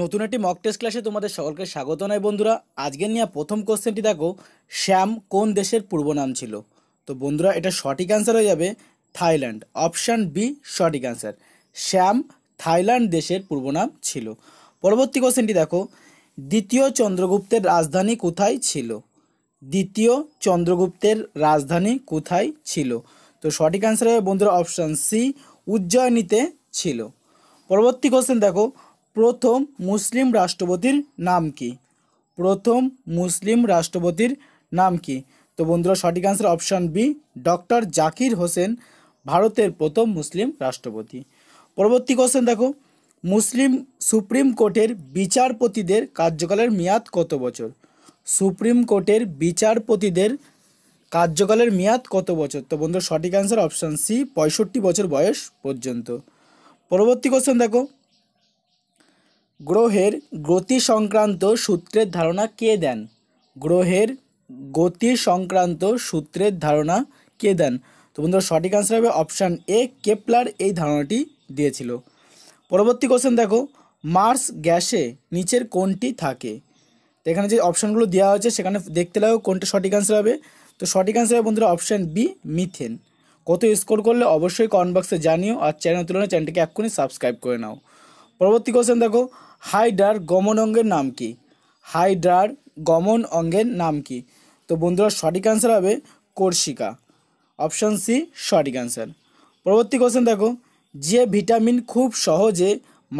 নতুন একটি mock test ক্লাসে তোমাদের সকলকে স্বাগত নয় বন্ধুরা আজকে নিয়ে প্রথম কোশ্চেনটি দেখো শ্যাম কোন দেশের পূর্ব নাম ছিল তো বন্ধুরা এটা সঠিক অ্যান্সার হয়ে যাবে থাইল্যান্ড অপশান বি সঠিক অ্যান্সার শ্যাম থাইল্যান্ড দেশের পূর্ব নাম ছিল পরবর্তী কোশ্চেনটি দেখো দ্বিতীয় চন্দ্রগুপ্তের রাজধানী কোথায় ছিল দ্বিতীয় চন্দ্রগুপ্তের রাজধানী কোথায় ছিল তো সঠিক অ্যান্সার হবে বন্ধুরা অপশান সি উজ্জয়নীতে ছিল পরবর্তী কোশ্চেন দেখো প্রথম মুসলিম রাষ্ট্রপতির নাম কি প্রথম মুসলিম রাষ্ট্রপতির নাম কি তো বন্ধুরা সঠিক answer option B doctor Zakir Hussain ভারতের প্রথম মুসলিম রাষ্ট্রপতি পরবর্তী কোশ্চেন দেখো মুসলিম সুপ্রিম কোর্টের বিচারপতিদের কার্যকালের মেয়াদ কত বছর সুপ্রিম কোর্টের বিচারপতিদের কার্যকালের মেয়াদ কত বছর তো বন্ধুরা সঠিক অ্যান্সার অপশান সি পঁয়ষট্টি বছর বয়স পর্যন্ত পরবর্তী কোশ্চেন দেখো গ্রহের গতি সংক্রান্ত সূত্রের ধারণা কে দেন গ্রহের গতি সংক্রান্ত সূত্রের ধারণা কে দেন তো বন্ধুরা সঠিক আনসার হবে অপশান এ কেপলার এই ধারণাটি দিয়েছিল পরবর্তী কোশ্চেন দেখো মার্স গ্যাসে নিচের কোনটি থাকে তো এখানে যে অপশানগুলো দেওয়া হয়েছে সেখানে দেখতে লাগো কোনটা সঠিক আনসার হবে তো সঠিক আনসার হবে বন্ধুরা অপশান বি মিথেন কত স্কোর করলে অবশ্যই কমেন্ট বক্সে জানিও আর চ্যানেল তুলনায় চ্যানেলটিকে এক্ষুনি সাবস্ক্রাইব করে নাও পরবর্তী কোশ্চেন দেখো হাইড্রার গমন অঙ্গের নাম কি হাইড্রার গমন অঙ্গের নাম কি তো বন্ধুরা সঠিক অ্যান্সার হবে কর্ষিকা অপশান সি সঠিক অ্যান্সার পরবর্তী কোশ্চেন দেখো যে ভিটামিন খুব সহজে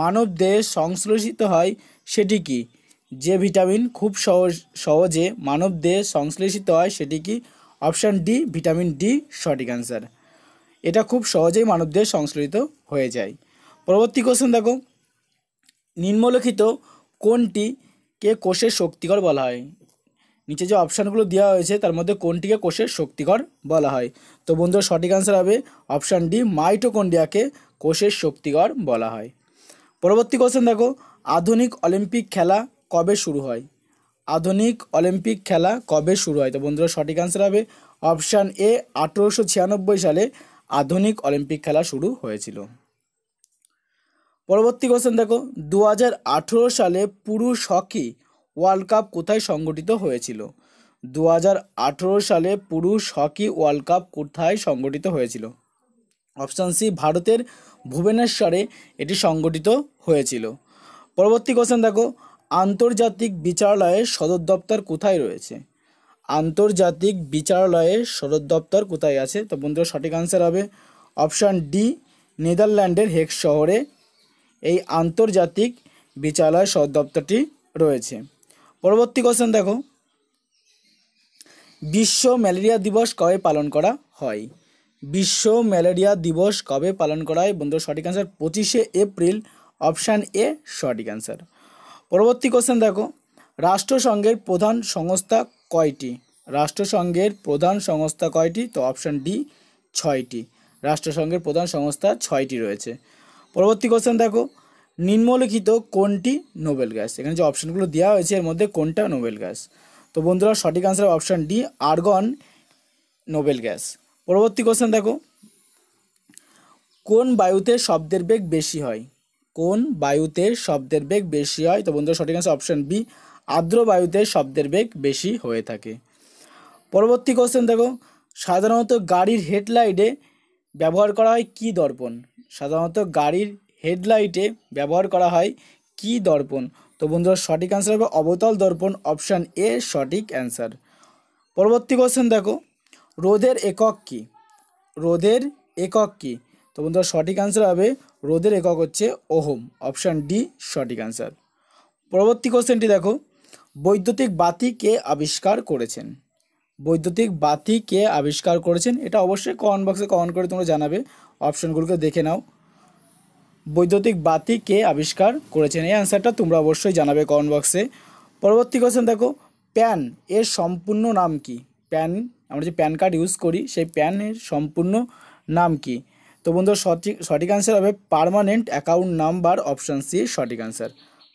মানব দেহে সংশ্লেষিত হয় সেটি কি যে ভিটামিন খুব সহজ সহজে মানব দেহে সংশ্লেষিত হয় সেটি কি অপশান ডি ভিটামিন ডি সঠিক অ্যান্সার এটা খুব সহজেই মানব দেহে সংশ্লেষিত হয়ে যায় পরবর্তী কোশ্চেন দেখো নিম্নলিখিত কোনটিকে কোষের শক্তিকর বলা হয় নিচে যে অপশানগুলো দেওয়া হয়েছে তার মধ্যে কোনটিকে কোষের শক্তিকর বলা হয় তো বন্ধুরা সঠিক আনসার হবে অপশান ডি মাইটোকন্ডিয়াকে কোষের শক্তিকর বলা হয় পরবর্তী কোশ্চেন দেখো আধুনিক অলিম্পিক খেলা কবে শুরু হয় আধুনিক অলিম্পিক খেলা কবে শুরু হয় তো বন্ধুরা সঠিক আনসার হবে অপশান এ আঠেরোশো সালে আধুনিক অলিম্পিক খেলা শুরু হয়েছিল পরবর্তী কোশ্চেন দেখো দু সালে পুরুষ হকি ওয়ার্ল্ড কাপ কোথায় সংগঠিত হয়েছিল দু সালে পুরুষ হকি ওয়ার্ল্ড কাপ কোথায় সংগঠিত হয়েছিল অপশান সি ভারতের ভুবনেশ্বরে এটি সংগঠিত হয়েছিল পরবর্তী কোশ্চেন দেখো আন্তর্জাতিক বিচারালয়ের সদর দপ্তর কোথায় রয়েছে আন্তর্জাতিক বিচারালয়ের সদর দপ্তর কোথায় আছে তো বন্ধুরা সঠিক আনসার হবে অপশান ডি নেদারল্যান্ডের হেক শহরে এই আন্তর্জাতিক বিচারালয় সদ দপ্তরটি রয়েছে পরবর্তী কোশ্চেন দেখো বিশ্ব ম্যালেরিয়া দিবস কবে পালন করা হয় বিশ্ব ম্যালেরিয়া দিবস কবে পালন করা হয় বন্ধু সঠিক অ্যান্সার পঁচিশে এপ্রিল অপশান এ সঠিক অ্যান্সার পরবর্তী কোশ্চেন দেখো রাষ্ট্রসংঘের প্রধান সংস্থা কয়টি রাষ্ট্রসংঘের প্রধান সংস্থা কয়টি তো অপশান ডি ছয়টি রাষ্ট্রসংঘের প্রধান সংস্থা ছয়টি রয়েছে পরবর্তী কোশ্চেন দেখো নিম্নলিখিত কোনটি নোবেল গ্যাস এখানে যে অপশানগুলো দেওয়া হয়েছে এর মধ্যে কোনটা নোবেল গ্যাস তো বন্ধুরা সঠিক answer option D argon noble gas পরবর্তী কোশ্চেন দেখো কোন বায়ুতে শব্দের বেগ বেশি হয় কোন বায়ুতে শব্দের বেগ বেশি হয় তো বন্ধুরা সঠিক আনসার অপশান বি আর্দ্র বায়ুতে শব্দের বেগ বেশি হয়ে থাকে পরবর্তী কোশ্চেন দেখো সাধারণত গাড়ির হেডলাইটে ব্যবহার করা হয় কি দর্পণ সাধারণত গাড়ির হেডলাইটে ব্যবহার করা হয় কি দর্পণ তো বন্ধুরা সঠিক অ্যান্সার হবে অবতল দর্পণ অপশান এ সঠিক অ্যান্সার পরবর্তী কোশ্চেন দেখো রোদের একক কি রোদের একক কি তো বন্ধুরা সঠিক অ্যান্সার হবে রোদের একক হচ্ছে ওহম অপশান ডি সঠিক অ্যান্সার পরবর্তী কোশ্চেনটি দেখো বৈদ্যুতিক বাতি কে আবিষ্কার করেছেন বৈদ্যুতিক বাতি কে আবিষ্কার করেছেন এটা অবশ্যই কমেন্ট বক্সে কমেন্ট করে তোমরা জানাবে অপশনগুলোকে দেখে নাও বৈদ্যুতিক বাতি কে আবিষ্কার করেছেন এই অ্যান্সারটা তোমরা অবশ্যই জানাবে কমেন্ট বক্সে পরবর্তী কোশ্চেন দেখো প্যান এর সম্পূর্ণ নাম কি প্যান আমরা যে প্যান কার্ড ইউজ করি সেই প্যানের সম্পূর্ণ নাম কি তো বন্ধু সঠিক সঠিক অ্যান্সার হবে permanent account number option C সঠিক answer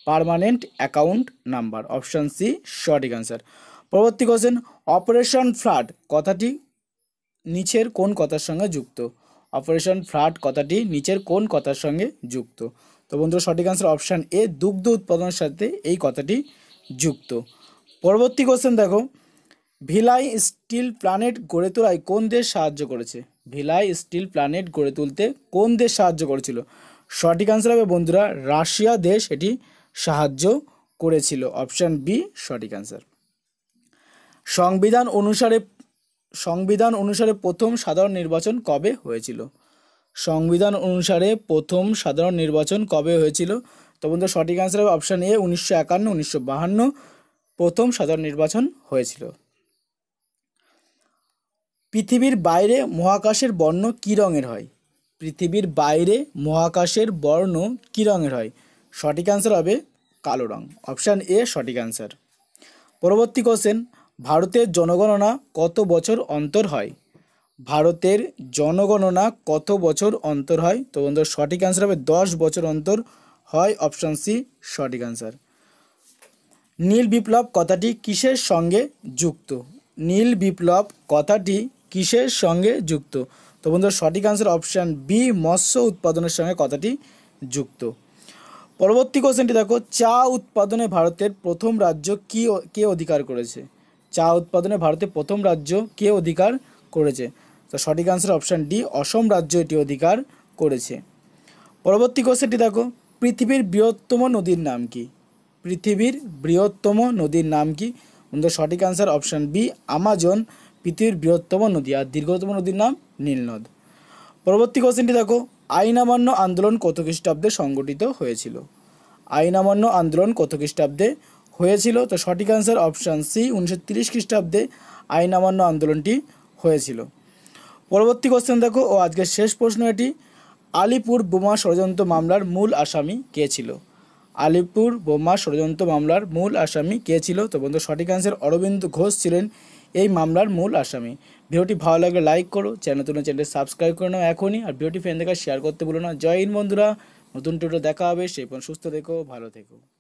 permanent account number option C সঠিক অ্যান্সার পরবর্তী কোশ্চেন অপারেশন ফ্লাড কথাটি নিচের কোন কথার সঙ্গে যুক্ত অপারেশন ফ্লাড কথাটি নিচের কোন কথার সঙ্গে যুক্ত তো বন্ধু সঠিক আনসার অপশান এ দুগ্ধ উৎপাদনের সাথে এই কথাটি যুক্ত পরবর্তী কোশ্চেন দেখো ভিলাই স্টিল প্ল্যানেট গড়ে তোলায় কোন দেশ সাহায্য করেছে ভিলাই স্টিল প্ল্যানেট গড়ে তুলতে কোন দেশ সাহায্য করেছিল সঠিক আনসার হবে বন্ধুরা রাশিয়া দেশ এটি সাহায্য করেছিল অপশান বি সঠিক আনসার সংবিধান অনুসারে সংবিধান অনুসারে প্রথম সাধারণ নির্বাচন কবে হয়েছিল সংবিধান অনুসারে প্রথম সাধারণ নির্বাচন কবে হয়েছিল তো বন্ধু সঠিক অ্যান্সার হবে অপশান এ উনিশশো একান্ন উনিশশো বাহান্ন প্রথম সাধারণ নির্বাচন হয়েছিল পৃথিবীর বাইরে মহাকাশের বর্ণ কী রঙের হয় পৃথিবীর বাইরে মহাকাশের বর্ণ কী রঙের হয় সঠিক অ্যান্সার হবে কালো রং অপশান এ সঠিক অ্যান্সার পরবর্তী কোশ্চেন ভারতের জনগণনা কত বছর অন্তর হয় ভারতের জনগণনা কত বছর অন্তর হয় তো বন্ধুরা সঠিক অ্যান্সার হবে দশ বছর অন্তর হয় অপশান সি সঠিক অ্যান্সার নীল বিপ্লব কথাটি কিসের সঙ্গে যুক্ত নীল বিপ্লব কথাটি কিসের সঙ্গে যুক্ত তো বন্ধুরা সঠিক আনসার অপশান বি মৎস্য উৎপাদনের সঙ্গে কথাটি যুক্ত পরবর্তী কোশ্চেনটি দেখো চা উৎপাদনে ভারতের প্রথম রাজ্য কি কে অধিকার করেছে চা উৎপাদনে ভারতে প্রথম রাজ্য কে অধিকার করেছে তো সঠিক আনসার অপশান ডি অসম রাজ্য এটি অধিকার করেছে পরবর্তী কোশ্চেনটি দেখো পৃথিবীর বৃহত্তম নদীর নাম কি পৃথিবীর বৃহত্তম নদীর নাম কি আমাদের সঠিক আনসার অপশান বি আমাজন পৃথিবীর বৃহত্তম নদী আর দীর্ঘতম নদীর নাম নীলনদ পরবর্তী কোশ্চেনটি দেখো আইন আন্দোলন কত খ্রিস্টাব্দে সংগঠিত হয়েছিল আইন আন্দোলন কত খ্রিস্টাব্দে হয়েছিল তো সঠিক অ্যান্সার অপশান সি উনিশশো তিরিশ খ্রিস্টাব্দে আইন আমান্য আন্দোলনটি হয়েছিল পরবর্তী কোশ্চেন দেখো ও আজকের শেষ প্রশ্ন এটি আলিপুর বোমা ষড়যন্ত্র মামলার মূল আসামি কে ছিল আলিপুর বোমা ষড়যন্ত্র মামলার মূল আসামি কে ছিল তো বন্ধু সঠিক অ্যান্সার অরবিন্দ ঘোষ ছিলেন এই মামলার মূল আসামি ভিডিওটি ভালো লাগলে লাইক করো চ্যানেল তুলে চ্যানেলটি সাবস্ক্রাইব করে নাও এখনই আর ভিডিওটি ফ্রেন্ড দেখা শেয়ার করতে ভুলো না জয় হিন্দ বন্ধুরা নতুন টুটো দেখা হবে সেই পর সুস্থ থেকো ভালো থেকো